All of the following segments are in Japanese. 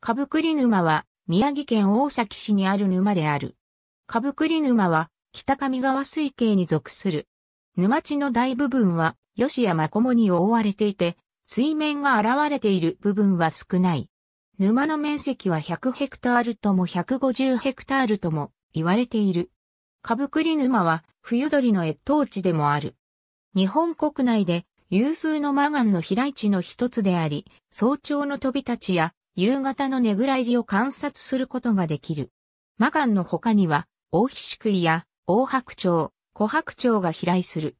カブクリ沼は、宮城県大崎市にある沼である。カブクリ沼は、北上川水系に属する。沼地の大部分は、吉やマコモに覆われていて、水面が現れている部分は少ない。沼の面積は100ヘクタールとも150ヘクタールとも言われている。カブクリ沼は、冬鳥の越冬地でもある。日本国内で有数のマガンの飛来地の一つであり、早朝の飛び立ちや夕方のねぐら入りを観察することができる。マガンの他には、大菱杭や大白鳥、小白鳥が飛来する。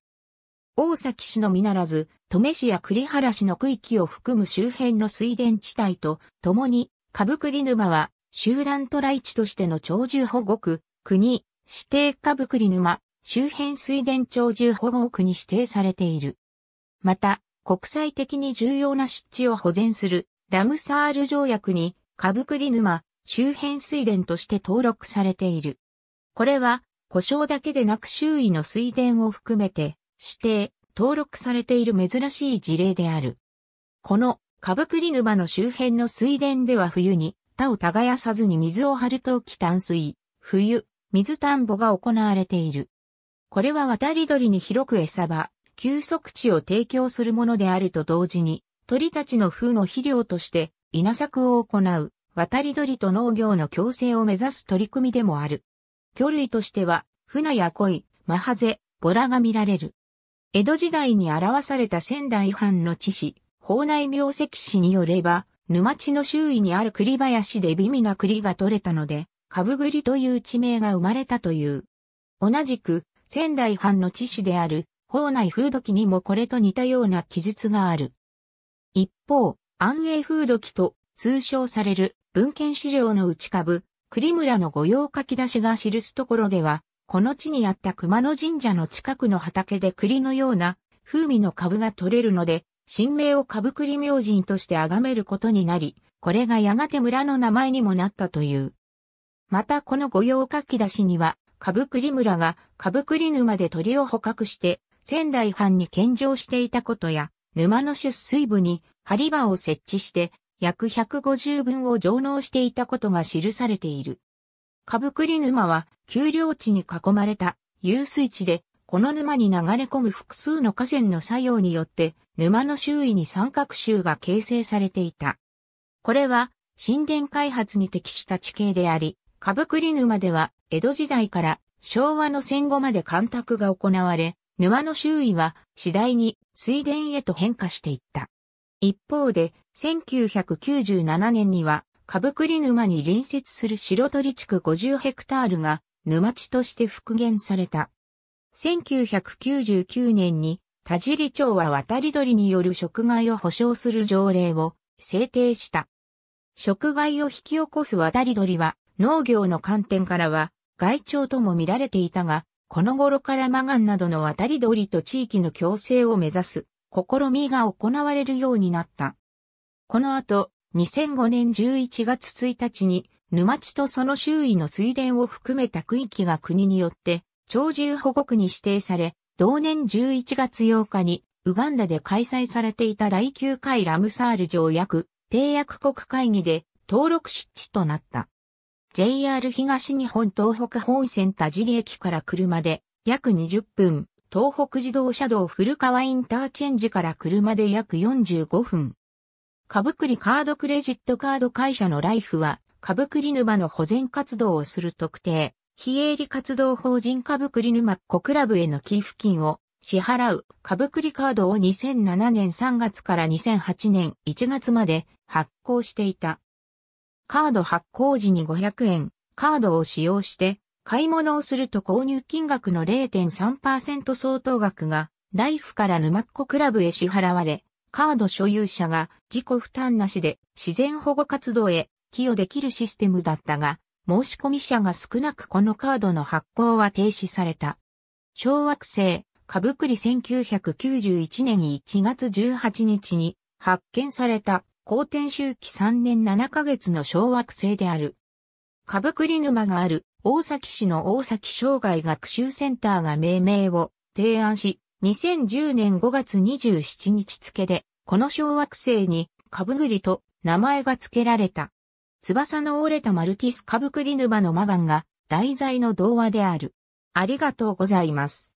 大崎市のみならず、登米市や栗原市の区域を含む周辺の水田地帯と、共に、株栗沼は、集団トライ地としての鳥獣保護区、国、指定株栗沼、周辺水田鳥獣保護区に指定されている。また、国際的に重要な湿地を保全するラムサール条約に、カブクリ沼周辺水田として登録されている。これは、故障だけでなく周囲の水田を含めて、指定、登録されている珍しい事例である。この、カブクリ沼の周辺の水田では冬に、田を耕さずに水を張る陶器淡水、冬、水田んぼが行われている。これは渡り鳥に広く餌場、休息地を提供するものであると同時に、鳥たちの糞の肥料として稲作を行う渡り鳥と農業の共生を目指す取り組みでもある。魚類としては、船や鯉、マハゼ、ボラが見られる。江戸時代に表された仙台藩の地史、法内名石史によれば、沼地の周囲にある栗林で美味な栗が取れたので、株栗という地名が生まれたという。同じく、仙台藩の地史である、法内風土記にもこれと似たような記述がある。一方、安永風土記と通称される文献資料の内株、栗村の御用書き出しが記すところでは、この地にあった熊野神社の近くの畑で栗のような風味の株が取れるので、新名を株栗明神として崇めることになり、これがやがて村の名前にもなったという。またこの御用書き出しには、株栗村が株栗沼で鳥を捕獲して、仙台藩に献上していたことや、沼の出水部に針場を設置して約150分を上納していたことが記されている。かぶくり沼は丘陵地に囲まれた遊水地で、この沼に流れ込む複数の河川の作用によって、沼の周囲に三角州が形成されていた。これは、神殿開発に適した地形であり、かぶくり沼では、江戸時代から昭和の戦後まで干拓が行われ、沼の周囲は次第に水田へと変化していった。一方で、1997年には、株栗沼に隣接する白鳥地区50ヘクタールが沼地として復元された。1999年に田尻町は渡り鳥による食害を保障する条例を制定した。食害を引き起こす渡り鳥は農業の観点からは害鳥とも見られていたが、この頃からマガンなどの渡り鳥と地域の共生を目指す試みが行われるようになった。この後、2005年11月1日に、沼地とその周囲の水田を含めた区域が国によって、鳥獣保護区に指定され、同年11月8日に、ウガンダで開催されていた第9回ラムサール条約、締約国会議で登録湿地となった。JR 東日本東北本線田尻駅から車で約20分、東北自動車道古川インターチェンジから車で約45分。かぶくりカードクレジットカード会社のライフは、かぶくり沼の保全活動をする特定、非営利活動法人かぶくり沼コクラブへの寄付金を支払う、かぶくりカードを2007年3月から2008年1月まで発行していた。カード発行時に500円、カードを使用して、買い物をすると購入金額の0.3%相当額が、ライフから沼っ子クラブへ支払われ、カード所有者が自己負担なしで自然保護活動へ寄与できるシステムだったが、申し込み者が少なくこのカードの発行は停止された。小惑星、株繰り1991年1月18日に発見された公転周期3年7ヶ月の小惑星である。かぶくり沼がある大崎市の大崎障害学習センターが命名を提案し、2010年5月27日付で、この小惑星にかぶぐりと名前が付けられた。翼の折れたマルティスカブクリ沼のマガンが題材の童話である。ありがとうございます。